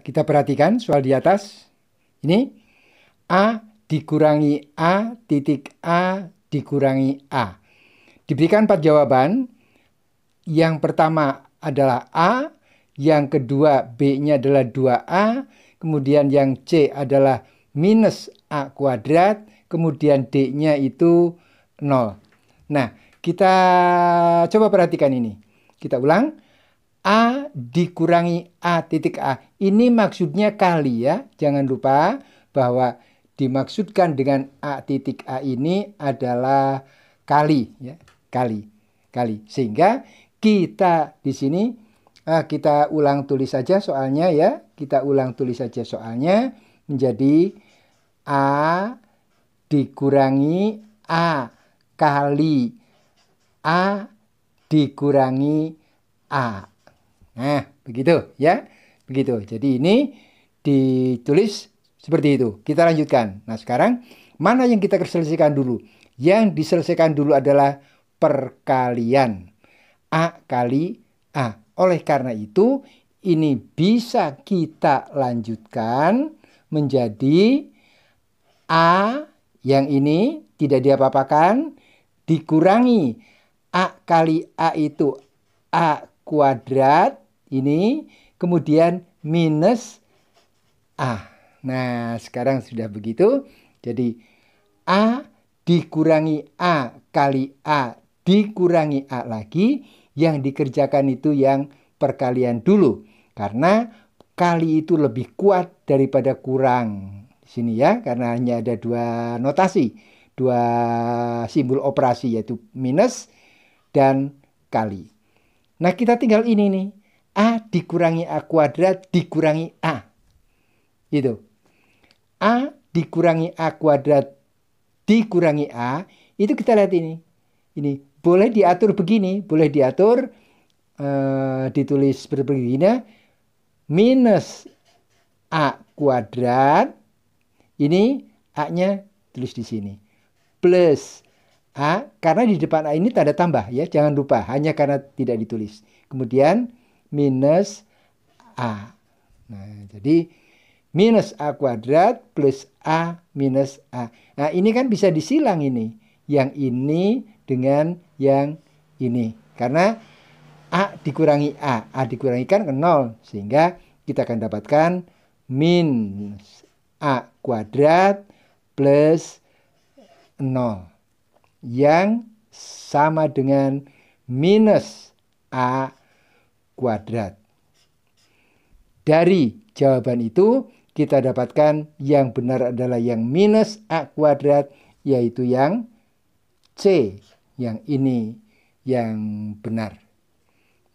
Kita perhatikan soal di atas. Ini A dikurangi A titik A dikurangi A. Diberikan empat jawaban. Yang pertama adalah A, yang kedua B-nya adalah 2A, kemudian yang C adalah minus A kuadrat, kemudian D-nya itu nol Nah, kita coba perhatikan ini. Kita ulang. A dikurangi A titik A. Ini maksudnya kali ya. Jangan lupa bahwa dimaksudkan dengan A titik A ini adalah kali ya. Kali. Kali. Sehingga kita di sini eh, kita ulang tulis saja soalnya ya. Kita ulang tulis saja soalnya menjadi A dikurangi A kali A dikurangi A. Nah, begitu ya. Begitu. Jadi ini ditulis seperti itu. Kita lanjutkan. Nah, sekarang mana yang kita selesaikan dulu? Yang diselesaikan dulu adalah perkalian. A kali A. Oleh karena itu, ini bisa kita lanjutkan menjadi A yang ini tidak diapa-apakan dikurangi A kali A itu A kuadrat ini kemudian minus A. Nah, sekarang sudah begitu. Jadi A dikurangi A kali A dikurangi A lagi. Yang dikerjakan itu yang perkalian dulu. Karena kali itu lebih kuat daripada kurang. Di sini ya, karena hanya ada dua notasi. Dua simbol operasi yaitu minus dan kali. Nah, kita tinggal ini nih A dikurangi A kuadrat dikurangi A. Gitu. A dikurangi A kuadrat dikurangi A. Itu kita lihat ini. Ini boleh diatur begini. Boleh diatur uh, ditulis seperti begini. Minus A kuadrat. Ini A-nya tulis di sini. Plus A, karena di depan A ini tanda tambah ya. Jangan lupa, hanya karena tidak ditulis. Kemudian minus A. Nah, jadi minus A kuadrat plus A minus A. Nah, ini kan bisa disilang ini. Yang ini dengan yang ini. Karena A dikurangi A. A dikurangi kan ke 0. Sehingga kita akan dapatkan minus A kuadrat plus 0. Yang sama dengan minus A kuadrat. Dari jawaban itu kita dapatkan yang benar adalah yang minus A kuadrat yaitu yang C. Yang ini yang benar.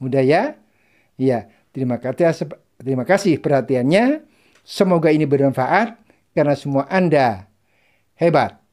Mudah ya? Ya, terima kasih terima kasih perhatiannya. Semoga ini bermanfaat karena semua Anda hebat.